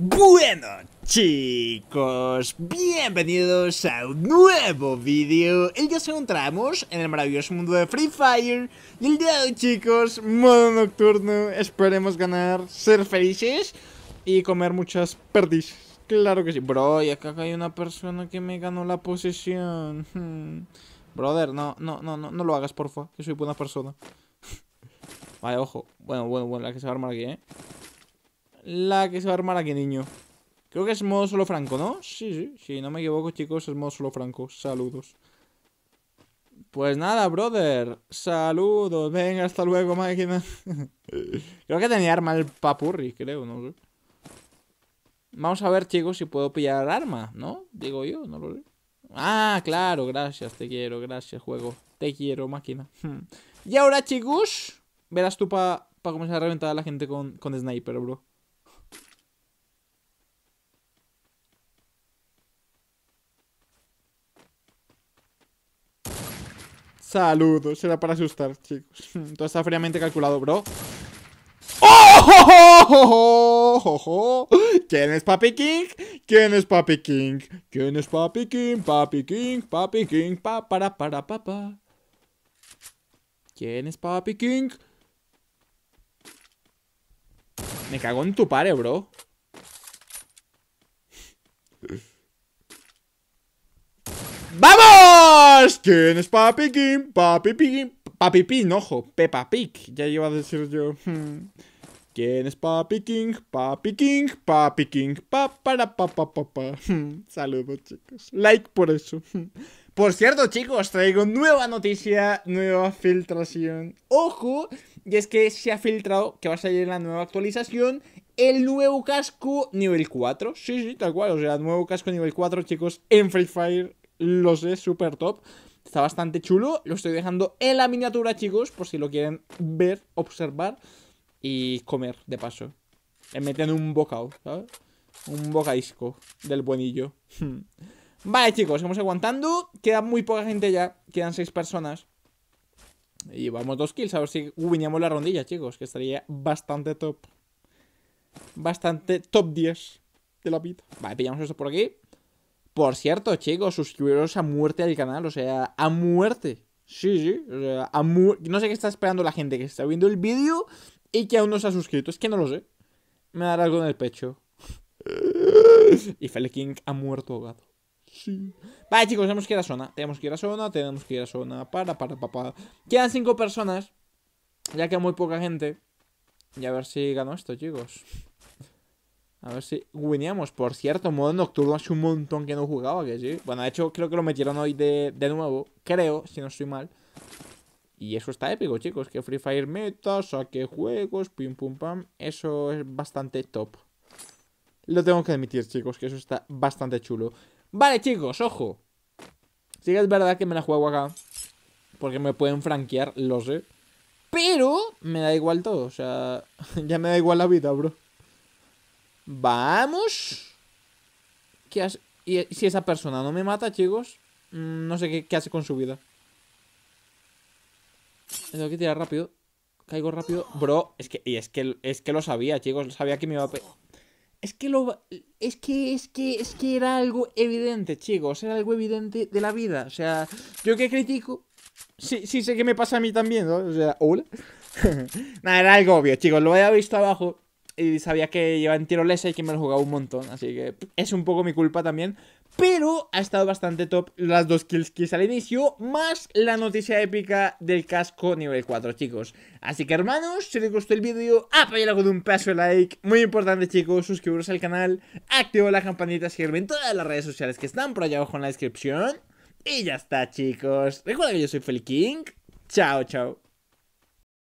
Bueno chicos, bienvenidos a un nuevo vídeo El día se encontramos en el maravilloso mundo de Free Fire Y el día de hoy chicos, modo nocturno Esperemos ganar, ser felices y comer muchas perdices Claro que sí, bro, y acá hay una persona que me ganó la posesión hmm. Brother, no, no, no, no, no lo hagas porfa, que soy buena persona Vale, ojo, bueno, bueno, bueno, la que se va a armar aquí, eh la que se va a armar aquí, niño. Creo que es modo solo franco, ¿no? Sí, sí, sí, no me equivoco, chicos, es modo solo franco. Saludos. Pues nada, brother. Saludos. Venga, hasta luego, máquina. creo que tenía arma el papurri, creo, no Vamos a ver, chicos, si puedo pillar arma, ¿no? Digo yo, no lo sé. Ah, claro, gracias, te quiero, gracias, juego. Te quiero, máquina. y ahora, chicos, verás tú para pa comenzar a reventar a la gente con, con sniper, bro. Saludos, era para asustar, chicos. Todo está fríamente calculado, bro. ¿Quién es Papi King? ¿Quién es Papi King? ¿Quién es Papi King? Papi King, Papi King, pa para para papá. ¿Quién es Papi King? Me cago en tu pare, bro. ¡Vamos! ¿Quién es Papi King? Papi Pig. Papi Pig, ojo. Peppa Pig. Ya iba a decir yo. Hmm. ¿Quién es Papi King? Papi King, Papi King, pa pa hmm. Saludos, chicos. Like por eso. Hmm. Por cierto, chicos, traigo nueva noticia, nueva filtración. Ojo, y es que se ha filtrado que va a salir la nueva actualización, el nuevo casco nivel 4. Sí, sí, tal cual, o sea, nuevo casco nivel 4, chicos, en Free Fire los sé, súper top. Está bastante chulo. Lo estoy dejando en la miniatura, chicos, por si lo quieren ver, observar y comer de paso. Me meten un bocado, ¿sabes? Un bocadisco del buenillo. vale, chicos, vamos aguantando. Queda muy poca gente ya. Quedan seis personas. Y vamos dos kills, a ver si guiñamos la rondilla, chicos, que estaría bastante top. Bastante top 10 de la vida. Vale, pillamos esto por aquí. Por cierto, chicos, suscribiros a muerte al canal, o sea, a muerte. Sí, sí, a no sé qué está esperando la gente que está viendo el vídeo y que aún no se ha suscrito, es que no lo sé. Me dará algo en el pecho. y Fele King ha muerto ahogado. Sí. Vale, chicos, tenemos que ir a zona. Tenemos que ir a zona, tenemos que ir a zona. Para, para, para, Quedan cinco personas. Ya queda muy poca gente. Y a ver si gano esto, chicos. A ver si wineamos. Por cierto, modo nocturno hace un montón que no jugaba, que sí. Bueno, de hecho, creo que lo metieron hoy de, de nuevo. Creo, si no estoy mal. Y eso está épico, chicos. Que Free Fire meta, saque juegos, pim pum pam. Eso es bastante top. Lo tengo que admitir, chicos, que eso está bastante chulo. Vale, chicos, ojo. Sí que es verdad que me la juego acá. Porque me pueden franquear, lo sé. Pero me da igual todo. O sea, ya me da igual la vida, bro. Vamos. ¿Qué hace? Y si esa persona no me mata, chicos, mm, no sé qué, hace con su vida. Tengo que tirar rápido. Caigo rápido. Bro, es que, es que, es que lo sabía, chicos. Sabía que me iba a... Es que lo... Es que, es que, es que era algo evidente, chicos. Era algo evidente de la vida. O sea, yo que critico... Sí, sí sé que me pasa a mí también, ¿no? O sea, hola. Nada, era algo obvio, chicos. Lo había visto abajo y sabía que llevan en lesa y que me lo jugaba un montón. Así que es un poco mi culpa también. Pero ha estado bastante top las dos kills que hice al inicio, más la noticia épica del casco nivel 4, chicos. Así que hermanos, si les gustó el vídeo, apáyalo con un paso de like. Muy importante chicos, suscribiros al canal, activo la campanita, seguirme en todas las redes sociales que están por allá abajo en la descripción. Y ya está chicos, recuerda que yo soy Feliking. Chao, chao.